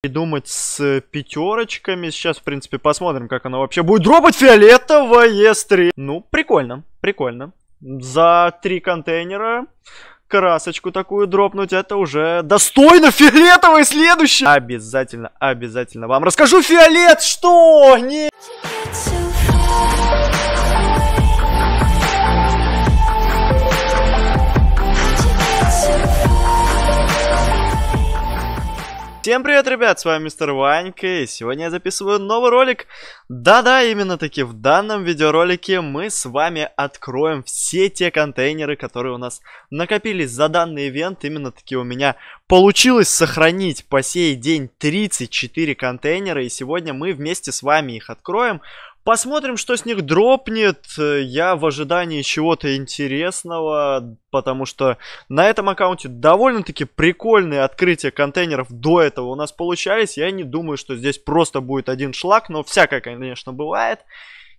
Придумать с пятерочками. Сейчас, в принципе, посмотрим, как она вообще будет дропать фиолетовое стрим. Ну, прикольно, прикольно. За три контейнера красочку такую дропнуть, это уже достойно фиолетовое следующее. Обязательно, обязательно вам расскажу фиолет, что? Нет. Всем привет, ребят, с вами мистер Ванька, и сегодня я записываю новый ролик. Да-да, именно таки, в данном видеоролике мы с вами откроем все те контейнеры, которые у нас накопились за данный ивент. Именно таки у меня получилось сохранить по сей день 34 контейнера, и сегодня мы вместе с вами их откроем. Посмотрим, что с них дропнет. Я в ожидании чего-то интересного, потому что на этом аккаунте довольно-таки прикольные открытия контейнеров до этого у нас получались. Я не думаю, что здесь просто будет один шлак, но всякое, конечно, бывает.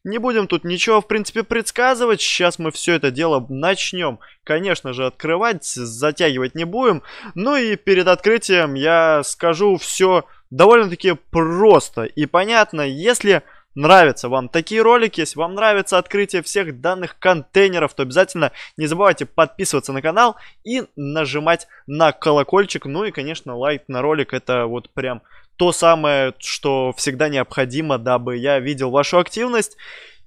Не будем тут ничего, в принципе, предсказывать. Сейчас мы все это дело начнем, конечно же, открывать. Затягивать не будем. Ну и перед открытием я скажу все довольно-таки просто и понятно. Если нравятся вам такие ролики, если вам нравится открытие всех данных контейнеров, то обязательно не забывайте подписываться на канал и нажимать на колокольчик. Ну и, конечно, лайк на ролик. Это вот прям то самое, что всегда необходимо, дабы я видел вашу активность.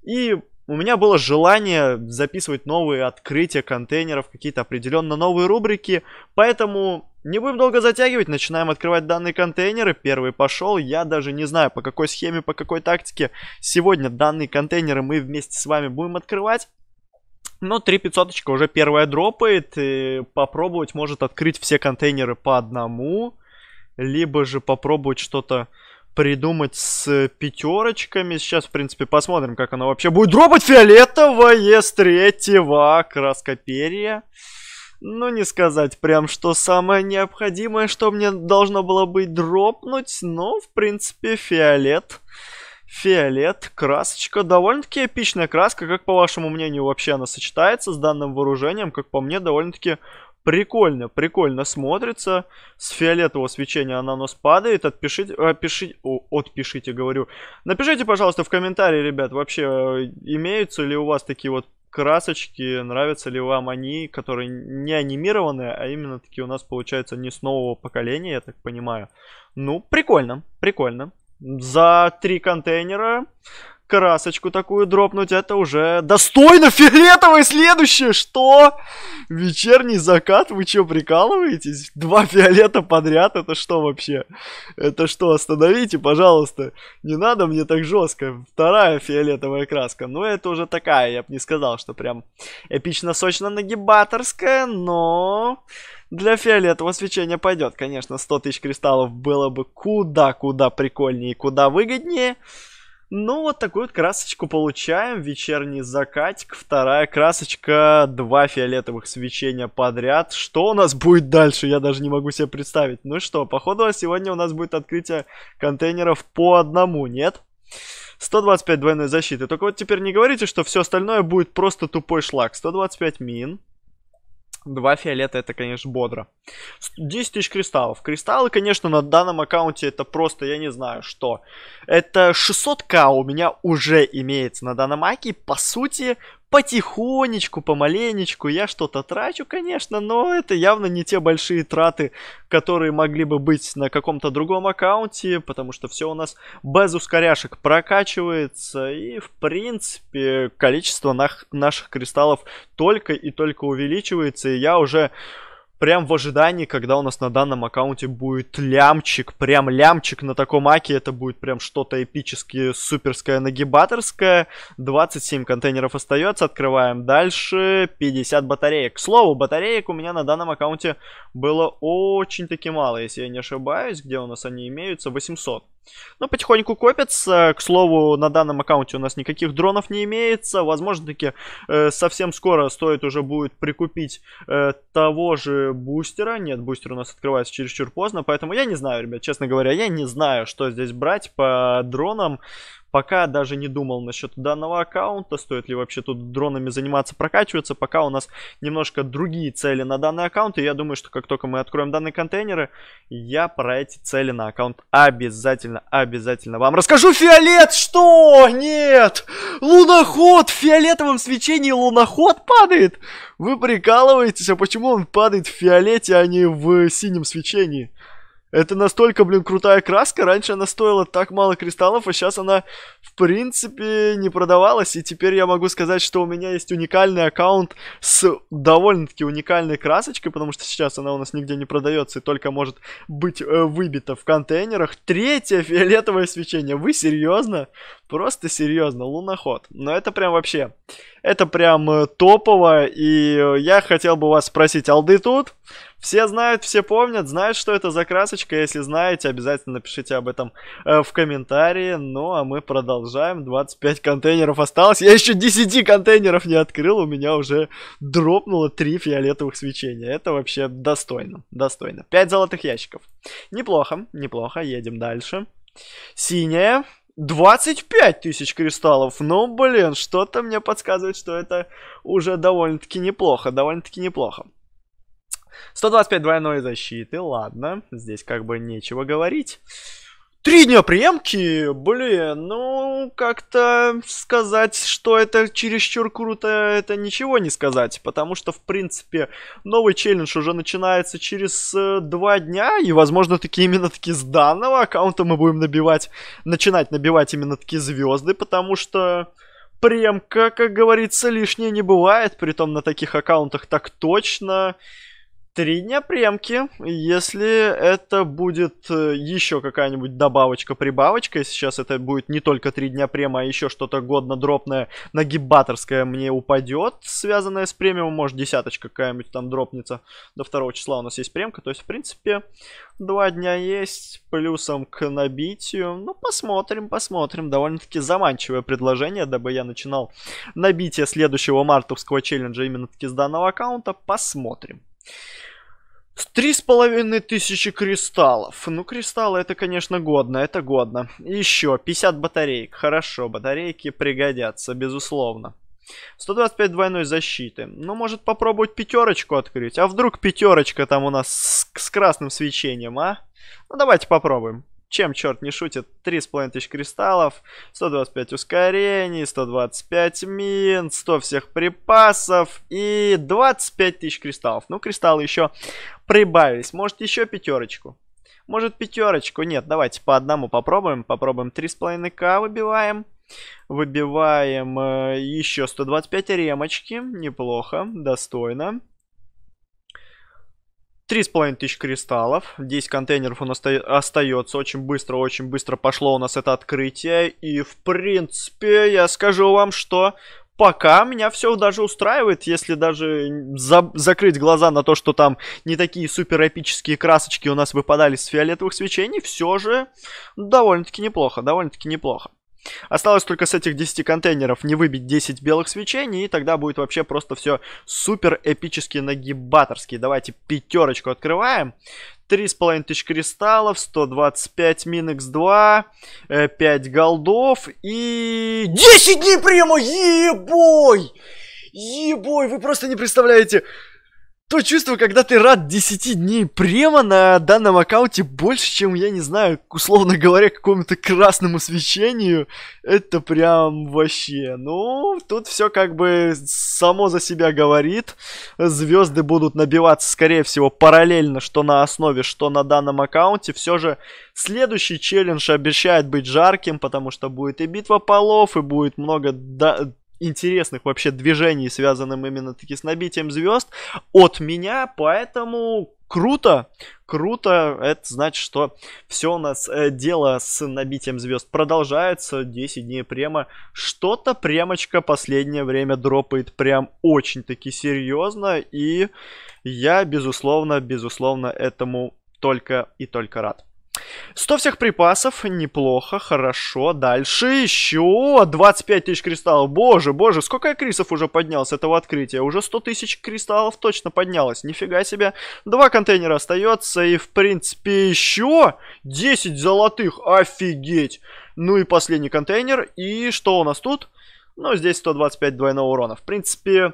И у меня было желание записывать новые открытия контейнеров, какие-то определенно новые рубрики, поэтому не будем долго затягивать, начинаем открывать данные контейнеры. Первый пошел, я даже не знаю по какой схеме, по какой тактике. Сегодня данные контейнеры мы вместе с вами будем открывать. Но 3500 уже первая дропает, и попробовать может открыть все контейнеры по одному. Либо же попробовать что-то придумать с пятерочками. Сейчас, в принципе, посмотрим, как она вообще будет дропать. Фиолетовое с третьего краска ну, не сказать прям, что самое необходимое, что мне должно было быть дропнуть, но, в принципе, фиолет. Фиолет, красочка, довольно-таки эпичная краска, как по вашему мнению вообще она сочетается с данным вооружением, как по мне, довольно-таки прикольно, прикольно смотрится. С фиолетового свечения она нас падает. Отпишите, опишите, о, отпишите, говорю. Напишите, пожалуйста, в комментарии, ребят, вообще имеются ли у вас такие вот красочки, нравятся ли вам они, которые не анимированные, а именно такие у нас, получается, не с нового поколения, я так понимаю. Ну, прикольно, прикольно. За три контейнера красочку такую дропнуть, это уже достойно фиолетовое следующее, что? Вечерний закат, вы чё, прикалываетесь? Два фиолета подряд, это что вообще? Это что, остановите, пожалуйста, не надо мне так жестко. Вторая фиолетовая краска, ну это уже такая, я бы не сказал, что прям эпично-сочно-нагибаторская, но... Для фиолетового свечения пойдет, конечно, 100 тысяч кристаллов было бы куда-куда прикольнее и куда выгоднее. Ну, вот такую вот красочку получаем. Вечерний закатик. Вторая красочка. Два фиолетовых свечения подряд. Что у нас будет дальше, я даже не могу себе представить. Ну что, походу сегодня у нас будет открытие контейнеров по одному, нет? 125 двойной защиты. Только вот теперь не говорите, что все остальное будет просто тупой шлак. 125 мин. Два фиолета это, конечно, бодро. 10 тысяч кристаллов. Кристаллы, конечно, на данном аккаунте это просто, я не знаю, что. Это 600к у меня уже имеется на данном аке. По сути, потихонечку, помаленечку я что-то трачу, конечно, но это явно не те большие траты, которые могли бы быть на каком-то другом аккаунте, потому что все у нас без ускоряшек прокачивается, и в принципе количество нах- наших кристаллов только и только увеличивается, и я уже прям в ожидании, когда у нас на данном аккаунте будет лямчик, прям лямчик на таком аке, это будет прям что-то эпическое, суперское, нагибаторское. 27 контейнеров остается, открываем дальше, 50 батареек. К слову, батареек у меня на данном аккаунте было очень-таки мало, если я не ошибаюсь, где у нас они имеются, 800. Ну, потихоньку копится. К слову, на данном аккаунте у нас никаких дронов не имеется. Возможно, таки э, совсем скоро стоит уже будет прикупить э, того же бустера. Нет, бустер у нас открывается чересчур поздно, поэтому я не знаю, ребят, честно говоря, я не знаю, что здесь брать по дронам. Пока даже не думал насчет данного аккаунта, стоит ли вообще тут дронами заниматься, прокачиваться. Пока у нас немножко другие цели на данный аккаунт. И я думаю, что как только мы откроем данные контейнеры, я про эти цели на аккаунт обязательно, обязательно вам расскажу. Фиолет! Что? Нет! Луноход! В фиолетовом свечении луноход падает! Вы прикалываетесь, а почему он падает в фиолете, а не в синем свечении? Это настолько, блин, крутая краска. Раньше она стоила так мало кристаллов, а сейчас она, в принципе, не продавалась. И теперь я могу сказать, что у меня есть уникальный аккаунт с довольно-таки уникальной красочкой, потому что сейчас она у нас нигде не продается и только может быть э, выбита в контейнерах. Третье фиолетовое свечение. Вы серьезно? Просто серьезно, луноход. Но это прям вообще, это прям э, топово. И э, я хотел бы вас спросить, алды тут? Все знают, все помнят, знают, что это за красочка. Если знаете, обязательно напишите об этом э, в комментарии. Ну, а мы продолжаем. 25 контейнеров осталось. Я еще 10 контейнеров не открыл. У меня уже дропнуло 3 фиолетовых свечения. Это вообще достойно. Достойно. 5 золотых ящиков. Неплохо, неплохо. Едем дальше. Синяя. 25 тысяч кристаллов. Ну, блин, что-то мне подсказывает, что это уже довольно-таки неплохо. Довольно-таки неплохо. 125 двойной защиты, ладно, здесь как бы нечего говорить. Три дня приемки, блин, ну, как-то сказать, что это чересчур круто, это ничего не сказать, потому что, в принципе, новый челлендж уже начинается через э, два дня, и, возможно, таки именно таки с данного аккаунта мы будем набивать, начинать набивать именно таки звезды, потому что премка, как говорится, лишнее не бывает, при том на таких аккаунтах так точно, Три дня премки. Если это будет э, еще какая-нибудь добавочка-прибавочка, сейчас это будет не только три дня према, а еще что-то годно-дропное, нагибаторское мне упадет, связанное с премиумом, может десяточка какая-нибудь там дропнется. До второго числа у нас есть премка, то есть в принципе два дня есть, плюсом к набитию. Ну, посмотрим, посмотрим. Довольно-таки заманчивое предложение, дабы я начинал набитие следующего мартовского челленджа именно-таки с данного аккаунта. Посмотрим. Три с половиной тысячи кристаллов. Ну, кристаллы это, конечно, годно, это годно. Еще 50 батареек. Хорошо, батарейки пригодятся, безусловно. 125 двойной защиты. Ну, может попробовать пятерочку открыть. А вдруг пятерочка там у нас с, с красным свечением, а? Ну, давайте попробуем чем черт не шутит, 3,5 тысяч кристаллов, 125 ускорений, 125 мин, 100 всех припасов и 25 тысяч кристаллов. Ну, кристаллы еще прибавились. Может, еще пятерочку? Может, пятерочку? Нет, давайте по одному попробуем. Попробуем 3,5к выбиваем. Выбиваем э, еще 125 ремочки. Неплохо, достойно. 3,5 тысяч кристаллов. 10 контейнеров у нас остается. Очень быстро, очень быстро пошло у нас это открытие. И, в принципе, я скажу вам, что пока меня все даже устраивает, если даже за закрыть глаза на то, что там не такие супер эпические красочки у нас выпадали с фиолетовых свечений, все же довольно-таки неплохо, довольно-таки неплохо. Осталось только с этих 10 контейнеров не выбить 10 белых свечений, и тогда будет вообще просто все супер эпически нагибаторски. Давайте пятерочку открываем. 3,5 тысяч кристаллов, 125 минекс 2, 5 голдов и... 10 дней прямо! Ебой! Ебой, вы просто не представляете то чувство, когда ты рад 10 дней према на данном аккаунте больше, чем, я не знаю, условно говоря, какому-то красному свечению, это прям вообще. Ну, тут все как бы само за себя говорит. Звезды будут набиваться, скорее всего, параллельно, что на основе, что на данном аккаунте. Все же следующий челлендж обещает быть жарким, потому что будет и битва полов, и будет много до интересных вообще движений, связанным именно таки с набитием звезд от меня, поэтому круто, круто, это значит, что все у нас э, дело с набитием звезд продолжается, 10 дней према, что-то премочка последнее время дропает прям очень-таки серьезно, и я, безусловно, безусловно, этому только и только рад. 100 всех припасов, неплохо, хорошо, дальше еще 25 тысяч кристаллов, боже, боже, сколько я крисов уже поднял с этого открытия, уже 100 тысяч кристаллов точно поднялось, нифига себе, два контейнера остается и в принципе еще 10 золотых, офигеть, ну и последний контейнер, и что у нас тут? Ну, здесь 125 двойного урона, в принципе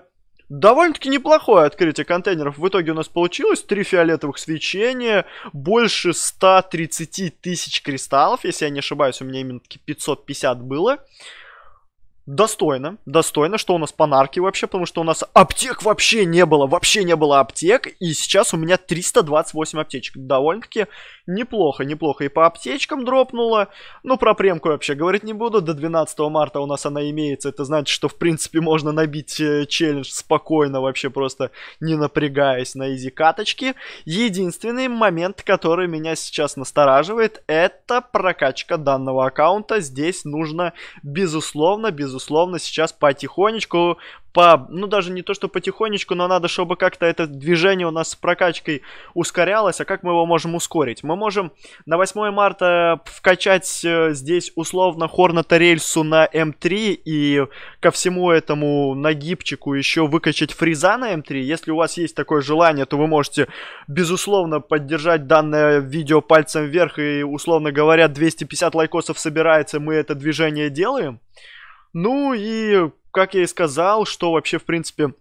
довольно-таки неплохое открытие контейнеров. В итоге у нас получилось три фиолетовых свечения, больше 130 тысяч кристаллов, если я не ошибаюсь, у меня именно таки 550 было. Достойно, достойно, что у нас панарки вообще, потому что у нас аптек вообще не было, вообще не было аптек, и сейчас у меня 328 аптечек. Довольно-таки неплохо, неплохо. И по аптечкам дропнуло, ну про премку вообще говорить не буду, до 12 марта у нас она имеется, это значит, что в принципе можно набить э, челлендж спокойно вообще, просто не напрягаясь на изи каточки. Единственный момент, который меня сейчас настораживает, это прокачка данного аккаунта. Здесь нужно, безусловно, безусловно, безусловно, сейчас потихонечку, по, ну даже не то, что потихонечку, но надо, чтобы как-то это движение у нас с прокачкой ускорялось. А как мы его можем ускорить? Мы можем на 8 марта вкачать э, здесь условно Хорната рельсу на М3 эм и ко всему этому нагибчику еще выкачать фриза на М3. Эм Если у вас есть такое желание, то вы можете, безусловно, поддержать данное видео пальцем вверх и, условно говоря, 250 лайкосов собирается, мы это движение делаем. Ну и, как я и сказал, что вообще, в принципе,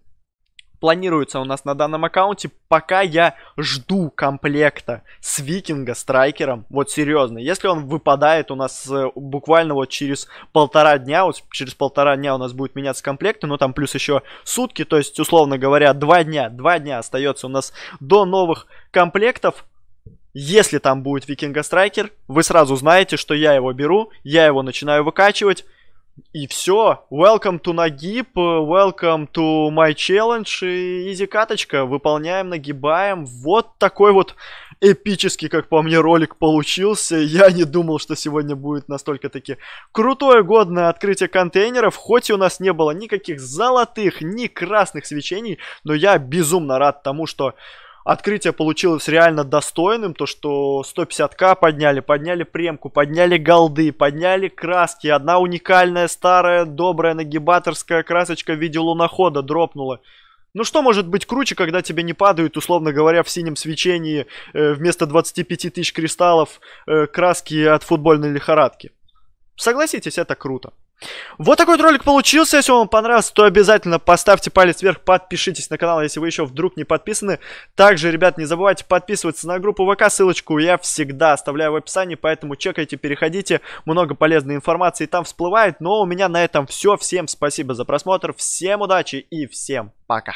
планируется у нас на данном аккаунте, пока я жду комплекта с Викинга, Страйкером, вот серьезно, если он выпадает у нас э, буквально вот через полтора дня, вот через полтора дня у нас будет меняться комплект, но ну там плюс еще сутки, то есть, условно говоря, два дня, два дня остается у нас до новых комплектов, если там будет Викинга Страйкер, вы сразу знаете, что я его беру, я его начинаю выкачивать, и все. Welcome to нагиб, welcome to my challenge. И изи каточка. Выполняем, нагибаем. Вот такой вот эпический, как по мне, ролик получился. Я не думал, что сегодня будет настолько таки крутое годное открытие контейнеров. Хоть и у нас не было никаких золотых, ни красных свечений, но я безумно рад тому, что Открытие получилось реально достойным, то что 150к подняли, подняли премку, подняли голды, подняли краски. Одна уникальная старая добрая нагибаторская красочка в виде лунохода дропнула. Ну что может быть круче, когда тебе не падают, условно говоря, в синем свечении э, вместо 25 тысяч кристаллов э, краски от футбольной лихорадки? Согласитесь, это круто. Вот такой вот ролик получился. Если вам понравился, то обязательно поставьте палец вверх, подпишитесь на канал, если вы еще вдруг не подписаны. Также, ребят, не забывайте подписываться на группу ВК. Ссылочку я всегда оставляю в описании, поэтому чекайте, переходите. Много полезной информации там всплывает. Но у меня на этом все. Всем спасибо за просмотр, всем удачи и всем пока.